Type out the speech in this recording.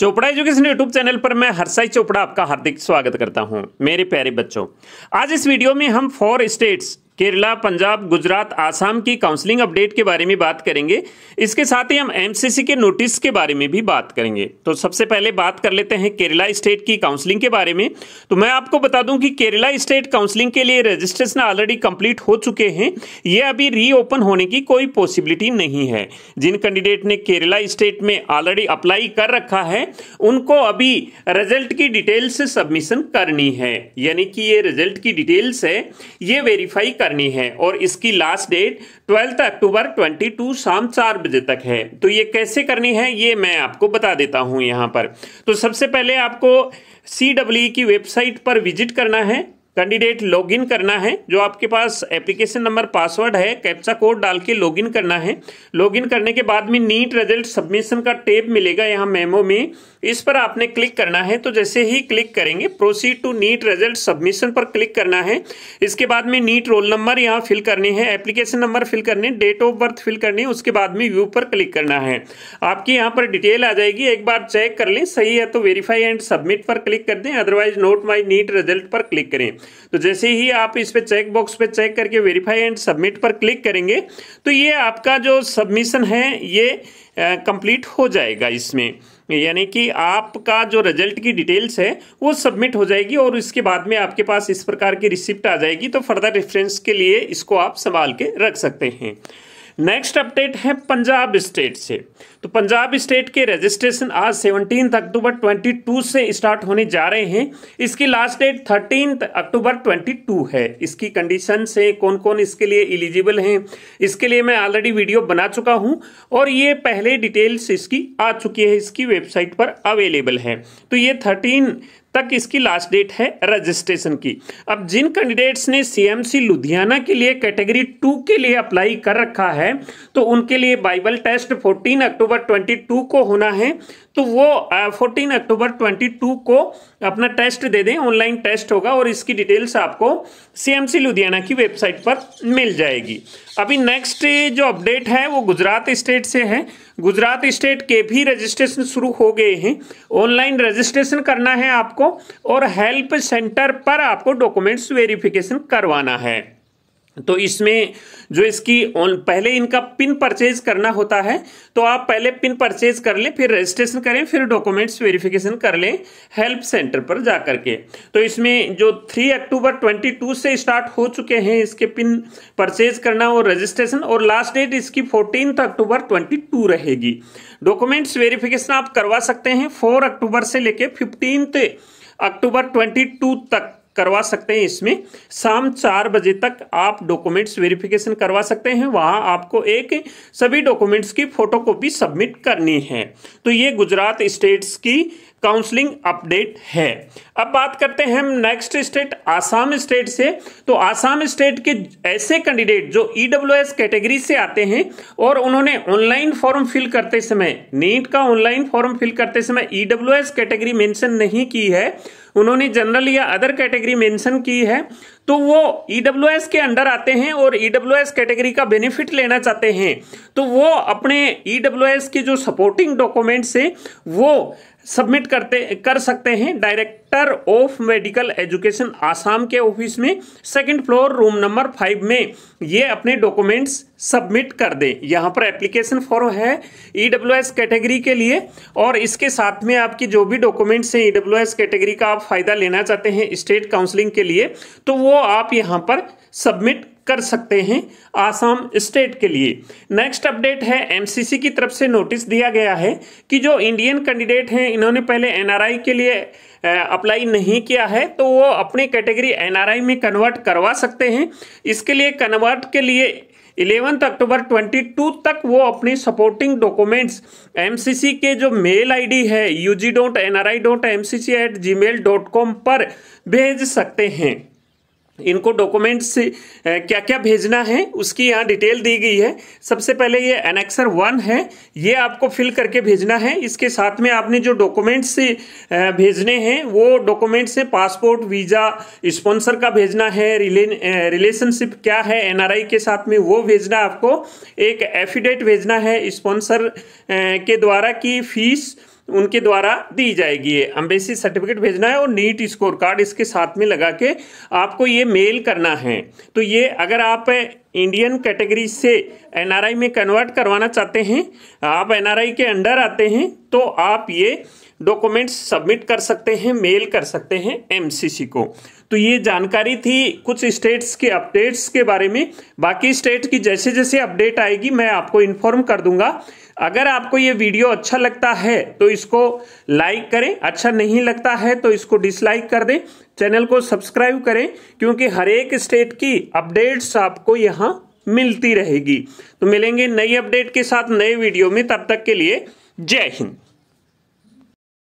Chopra education YouTube channel पर मैं हरसाई चोपड़ा आपका हार्दिक स्वागत करता हूं मेरे प्यारे बच्चों आज इस वीडियो में हम फोर स्टेट्स केरला पंजाब गुजरात आसाम की काउंसलिंग अपडेट के बारे में बात करेंगे इसके साथ ही हम एमसीसी के नोटिस के बारे में भी बात करेंगे तो सबसे पहले बात कर लेते हैं केरला स्टेट की काउंसलिंग के बारे में तो मैं आपको बता दूं कि केरला स्टेट काउंसलिंग के लिए रजिस्ट्रेशन ऑलरेडी कंप्लीट हो चुके हैं ये अभी रीओपन होने की कोई पॉसिबिलिटी नहीं है जिन कैंडिडेट ने केरला स्टेट में ऑलरेडी अप्लाई कर रखा है उनको अभी रिजल्ट की डिटेल्स से सबमिशन करनी है यानी कि ये रिजल्ट की डिटेल्स है ये वेरीफाई कर करनी है और इसकी लास्ट डेट ट्वेल्थ अक्टूबर 22 शाम चार बजे तक है तो ये कैसे करनी है ये मैं आपको बता देता हूं यहां पर तो सबसे पहले आपको सी e की वेबसाइट पर विजिट करना है कैंडिडेट लॉगिन करना है जो आपके पास एप्लीकेशन नंबर पासवर्ड है कैप्चा कोड डाल के लॉगिन करना है लॉगिन करने के बाद में नीट रिजल्ट सबमिशन का टेब मिलेगा यहाँ मेमो में इस पर आपने क्लिक करना है तो जैसे ही क्लिक करेंगे proceed to NEET result submission पर क्लिक करना है इसके बाद में नीट रोल नंबर यहाँ फिल करने हैं एप्लीकेशन नंबर फिल करने डेट ऑफ बर्थ फिल करनी उसके बाद में व्यू पर क्लिक करना है आपकी यहाँ पर डिटेल आ जाएगी एक बार चेक कर लें सही है तो वेरीफाई एंड सबमिट पर क्लिक कर दें otherwise not my NEET result पर क्लिक करें तो जैसे ही आप इस पे चेक बॉक्स पे चेक करके वेरीफाई एंड सबमिट पर क्लिक करेंगे तो ये आपका जो सबमिशन है ये कंप्लीट हो जाएगा इसमें यानी कि आपका जो रिजल्ट की डिटेल्स है वो सबमिट हो जाएगी और इसके बाद में आपके पास इस प्रकार की रिसिप्ट आ जाएगी तो फर्दर रेफरेंस के लिए इसको आप संभाल के रख सकते हैं नेक्स्ट अपडेट है पंजाब स्टेट से तो पंजाब स्टेट के रजिस्ट्रेशन आज सेवनटीन अक्टूबर 22 से स्टार्ट होने जा रहे हैं इसकी लास्ट डेट थर्टीन अक्टूबर 22 है इसकी कंडीशन से कौन कौन इसके लिए एलिजिबल हैं इसके लिए मैं ऑलरेडी वीडियो बना चुका हूँ और ये पहले डिटेल्स इसकी आ चुकी है इसकी वेबसाइट पर अवेलेबल है तो ये थर्टीन तक इसकी लास्ट डेट है रजिस्ट्रेशन की अब जिन कैंडिडेट्स ने सीएमसी लुधियाना के लिए कैटेगरी टू के लिए अप्लाई कर रखा है तो उनके लिए बाइबल टेस्ट 14 अक्टूबर 22 को होना है तो वो फोर्टीन अक्टूबर ट्वेंटी टू को अपना टेस्ट दे दें ऑनलाइन टेस्ट होगा और इसकी डिटेल्स आपको सीएमसी लुधियाना की वेबसाइट पर मिल जाएगी अभी नेक्स्ट जो अपडेट है वो गुजरात स्टेट से है गुजरात स्टेट के भी रजिस्ट्रेशन शुरू हो गए हैं ऑनलाइन रजिस्ट्रेशन करना है आपको और हेल्प सेंटर पर आपको डॉक्यूमेंट्स वेरिफिकेशन करवाना है तो इसमें जो इसकी पहले इनका पिन परचेज करना होता है तो आप पहले पिन परचेज कर लें फिर रजिस्ट्रेशन करें फिर डॉक्यूमेंट्स वेरिफिकेशन कर लें हेल्प सेंटर पर जा करके तो इसमें जो 3 अक्टूबर 22 से स्टार्ट हो चुके हैं इसके पिन परचेज करना और रजिस्ट्रेशन और लास्ट डेट इसकी फोर्टीन अक्टूबर ट्वेंटी रहेगी डॉक्यूमेंट्स वेरिफिकेशन आप करवा सकते हैं फोर अक्टूबर से लेकर फिफ्टीन अक्टूबर ट्वेंटी तक करवा सकते हैं इसमें शाम चार बजे तक आप डॉक्यूमेंट्स वेरिफिकेशन करवा सकते हैं वहां आपको एक सभी डॉक्यूमेंट्स की फोटो सबमिट करनी है तो ये गुजरात स्टेट्स की काउंसलिंग अपडेट है अब बात करते हैं हम नेक्स्ट स्टेट आसाम स्टेट से तो आसाम स्टेट के ऐसे कैंडिडेट जो ईडब्ल्यू e कैटेगरी से आते हैं और उन्होंने ऑनलाइन फॉर्म फिल करते समय नीट का ऑनलाइन फॉर्म फिल करते समय ईडब्ल्यू कैटेगरी मेंशन नहीं की है उन्होंने जनरल या अदर कैटेगरी मेंशन की है तो वो ईडब्ल्यू e के अंडर आते हैं और ईडब्ल्यू e कैटेगरी का बेनिफिट लेना चाहते हैं तो वो अपने ईडब्ल्यू के जो सपोर्टिंग डॉक्यूमेंट्स है वो सबमिट करते कर सकते हैं director of medical education Assam के ऑफिस में second floor room number five में ये अपने डॉक्यूमेंट्स सबमिट कर दें यहाँ पर एप्लीकेशन फॉर्म है ई डब्ल्यू एस कैटेगरी के लिए और इसके साथ में आपकी जो भी डॉक्यूमेंट्स हैं ई डब्ल्यू एस कैटेगरी का आप फ़ायदा लेना चाहते हैं स्टेट काउंसलिंग के लिए तो वो आप यहाँ पर सबमिट कर सकते हैं आसाम स्टेट के लिए नेक्स्ट अपडेट है एमसीसी की तरफ से नोटिस दिया गया है कि जो इंडियन कैंडिडेट हैं इन्होंने पहले एनआरआई के लिए अप्लाई नहीं किया है तो वो अपनी कैटेगरी एनआरआई में कन्वर्ट करवा सकते हैं इसके लिए कन्वर्ट के लिए इलेवंथ अक्टूबर 22 तक वो अपनी सपोर्टिंग डॉक्यूमेंट्स एमसीसी के जो मेल आईडी है U G dot N R I dot M C C at Gmail dot com पर भेज सकते हैं इनको डॉक्यूमेंट्स क्या क्या भेजना है उसकी यहाँ डिटेल दी गई है सबसे पहले ये एनेक्सर वन है ये आपको फिल करके भेजना है इसके साथ में आपने जो डॉक्यूमेंट्स भेजने हैं वो डॉक्यूमेंट्स हैं पासपोर्ट वीज़ा स्पॉन्सर का भेजना है रिले रिलेशनशिप क्या है एनआरआई के साथ में वो भेजना आपको एक एफिडेट भेजना है स्पॉन्सर के द्वारा कि फीस उनके द्वारा दी जाएगी ये अम्बेसी सर्टिफिकेट भेजना है और नीट स्कोर कार्ड इसके साथ में लगा के आपको ये मेल करना है तो ये अगर आप इंडियन कैटेगरी से एनआरआई में कन्वर्ट करवाना चाहते हैं आप एनआरआई के अंडर आते हैं तो आप ये डॉक्यूमेंट्स सबमिट कर सकते हैं मेल कर सकते हैं एमसीसी को तो ये जानकारी थी कुछ स्टेट्स के अपडेट्स के बारे में बाकी स्टेट की जैसे जैसे अपडेट आएगी मैं आपको इन्फॉर्म कर दूंगा अगर आपको ये वीडियो अच्छा लगता है तो इसको लाइक करें अच्छा नहीं लगता है तो इसको डिसलाइक कर दें चैनल को सब्सक्राइब करें क्योंकि हर एक स्टेट की अपडेट्स आपको यहां मिलती रहेगी तो मिलेंगे नई अपडेट के साथ नए वीडियो में तब तक के लिए जय हिंद